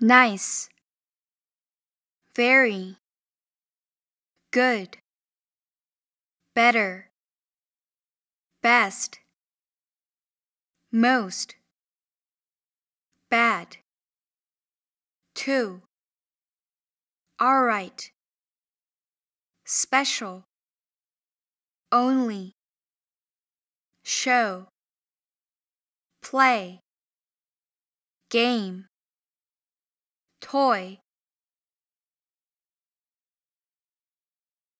nice, very, good, better, best, most, bad, two, alright, special, only, show, play, game toy